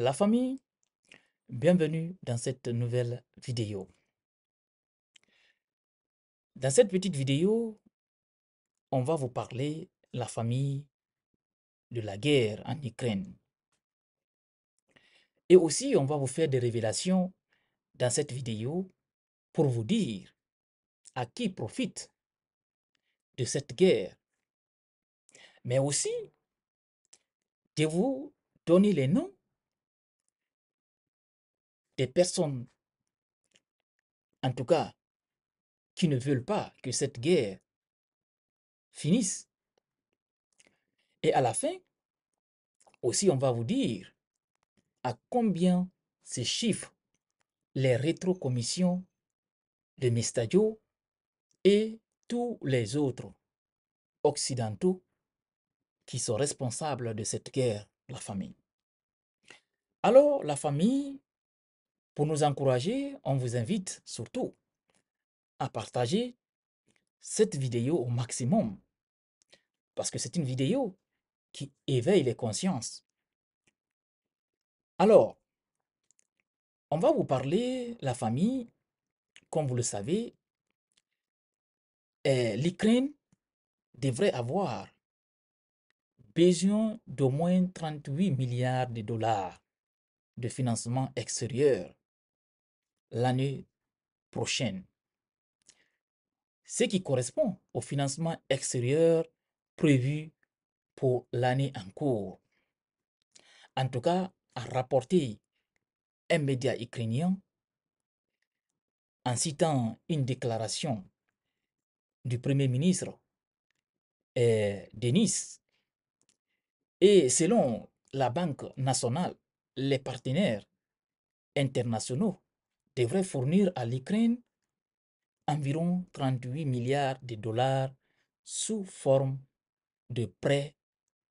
La famille, bienvenue dans cette nouvelle vidéo. Dans cette petite vidéo, on va vous parler la famille de la guerre en Ukraine. Et aussi, on va vous faire des révélations dans cette vidéo pour vous dire à qui profite de cette guerre. Mais aussi, de vous donner les noms des personnes, en tout cas, qui ne veulent pas que cette guerre finisse. Et à la fin, aussi, on va vous dire à combien ces chiffres, les rétrocommissions de Mestadio et tous les autres occidentaux qui sont responsables de cette guerre, la famine. Alors, la famille pour nous encourager, on vous invite surtout à partager cette vidéo au maximum. Parce que c'est une vidéo qui éveille les consciences. Alors, on va vous parler, la famille, comme vous le savez, l'Ukraine devrait avoir besoin d'au moins 38 milliards de dollars de financement extérieur l'année prochaine. Ce qui correspond au financement extérieur prévu pour l'année en cours. En tout cas, a rapporté un média ukrainien en citant une déclaration du Premier ministre euh, Denis. Et selon la Banque nationale, les partenaires internationaux devrait fournir à l'Ukraine environ 38 milliards de dollars sous forme de prêts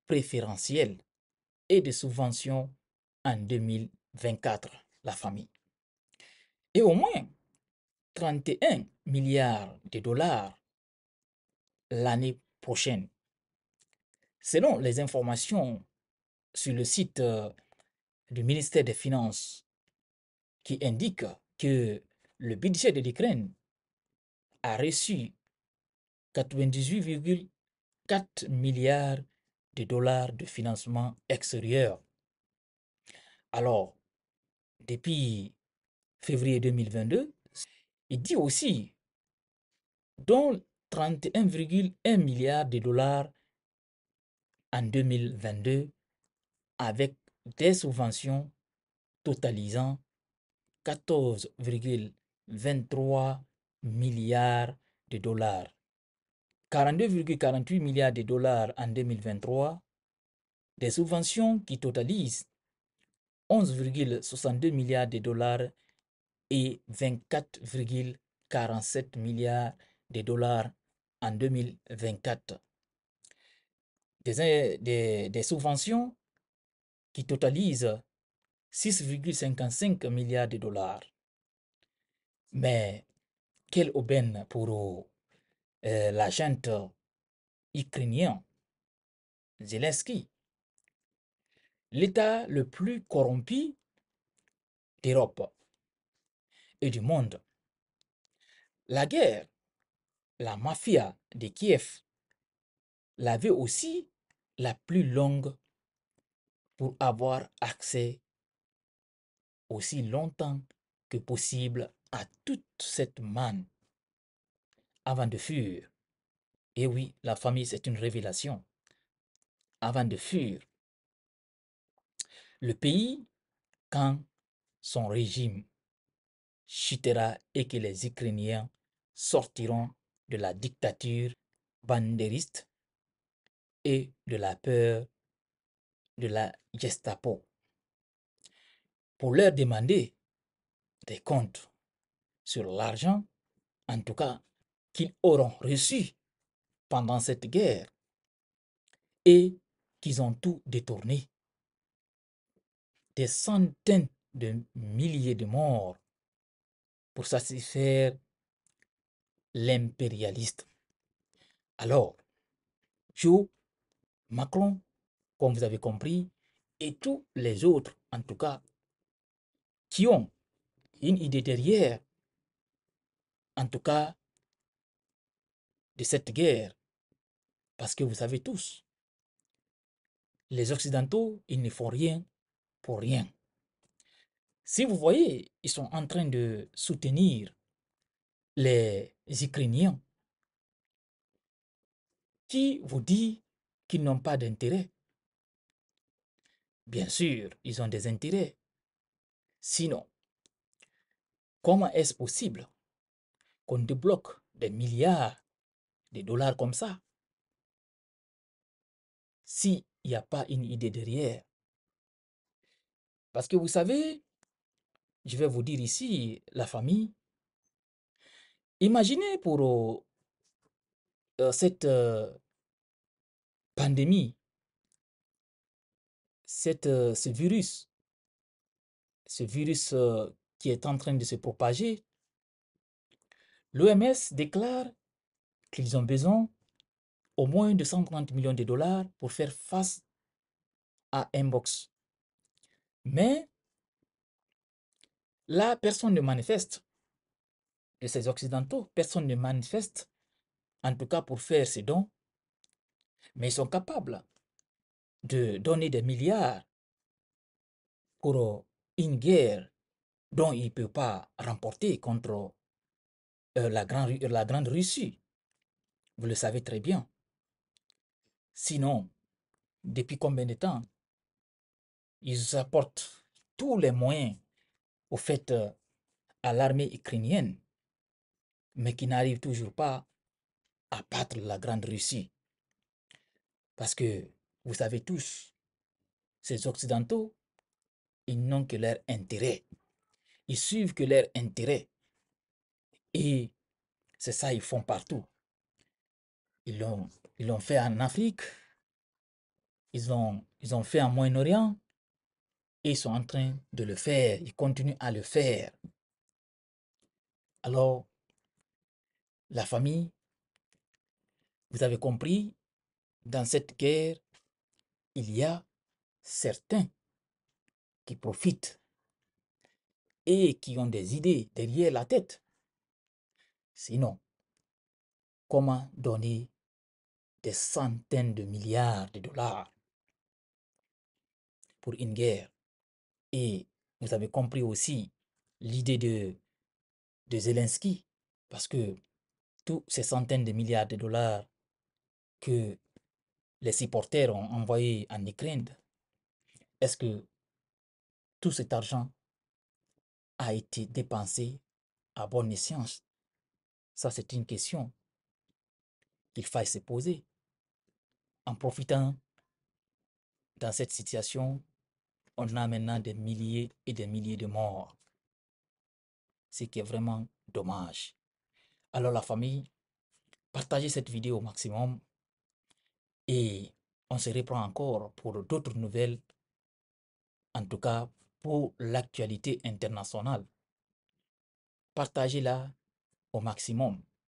préférentiels et de subventions en 2024, la famille. Et au moins 31 milliards de dollars l'année prochaine. Selon les informations sur le site euh, du ministère des Finances qui indique que le budget de l'Ukraine a reçu 98,4 milliards de dollars de financement extérieur. Alors, depuis février 2022, il dit aussi, dont 31,1 milliards de dollars en 2022 avec des subventions totalisant 14,23 milliards de dollars. 42,48 milliards de dollars en 2023, des subventions qui totalisent 11,62 milliards de dollars et 24,47 milliards de dollars en 2024. Des, des, des subventions qui totalisent 6,55 milliards de dollars. Mais quelle aubaine pour euh, l'agent ukrainien Zelensky, l'État le plus corrompu d'Europe et du monde. La guerre, la mafia de Kiev l'avait aussi la plus longue pour avoir accès aussi longtemps que possible à toute cette manne avant de fuir. Et oui, la famille, c'est une révélation. Avant de fuir. Le pays, quand son régime chutera et que les Ukrainiens sortiront de la dictature bandériste et de la peur de la Gestapo pour leur demander des comptes sur l'argent, en tout cas, qu'ils auront reçu pendant cette guerre et qu'ils ont tout détourné. Des centaines de milliers de morts pour satisfaire l'impérialiste. Alors, Joe, Macron, comme vous avez compris, et tous les autres, en tout cas qui ont une idée derrière, en tout cas, de cette guerre. Parce que vous savez tous, les Occidentaux, ils ne font rien pour rien. Si vous voyez, ils sont en train de soutenir les Ukrainiens qui vous dit qu'ils n'ont pas d'intérêt. Bien sûr, ils ont des intérêts. Sinon, comment est-ce possible qu'on débloque des milliards de dollars comme ça s'il n'y a pas une idée derrière Parce que vous savez, je vais vous dire ici, la famille, imaginez pour euh, euh, cette euh, pandémie, cette, ce virus ce virus euh, qui est en train de se propager, l'OMS déclare qu'ils ont besoin au moins de 130 millions de dollars pour faire face à M-Box. Mais là, personne ne manifeste de ces Occidentaux, personne ne manifeste, en tout cas pour faire ces dons, mais ils sont capables de donner des milliards pour euh, une guerre dont il ne peut pas remporter contre euh, la, Grande Russie. Vous le savez très bien. Sinon, depuis combien de temps ils apportent tous les moyens au fait euh, à l'armée ukrainienne, mais qui n'arrive toujours pas à battre la Grande Russie. Parce que vous savez tous, ces Occidentaux ils n'ont que leur intérêt. Ils suivent que leur intérêt. Et c'est ça, ils font partout. Ils l'ont, ils l'ont fait en Afrique, ils ont, ils ont fait en Moyen-Orient, et ils sont en train de le faire, ils continuent à le faire. Alors, la famille, vous avez compris, dans cette guerre, il y a certains profitent et qui ont des idées derrière la tête. Sinon, comment donner des centaines de milliards de dollars pour une guerre Et vous avez compris aussi l'idée de, de Zelensky, parce que tous ces centaines de milliards de dollars que les supporters ont envoyés en Ukraine, est-ce que tout cet argent a été dépensé à bonne escient. Ça, c'est une question qu'il faille se poser. En profitant dans cette situation, on a maintenant des milliers et des milliers de morts, ce qui est vraiment dommage. Alors la famille, partagez cette vidéo au maximum et on se reprend encore pour d'autres nouvelles. En tout cas, pour l'actualité internationale. Partagez-la au maximum.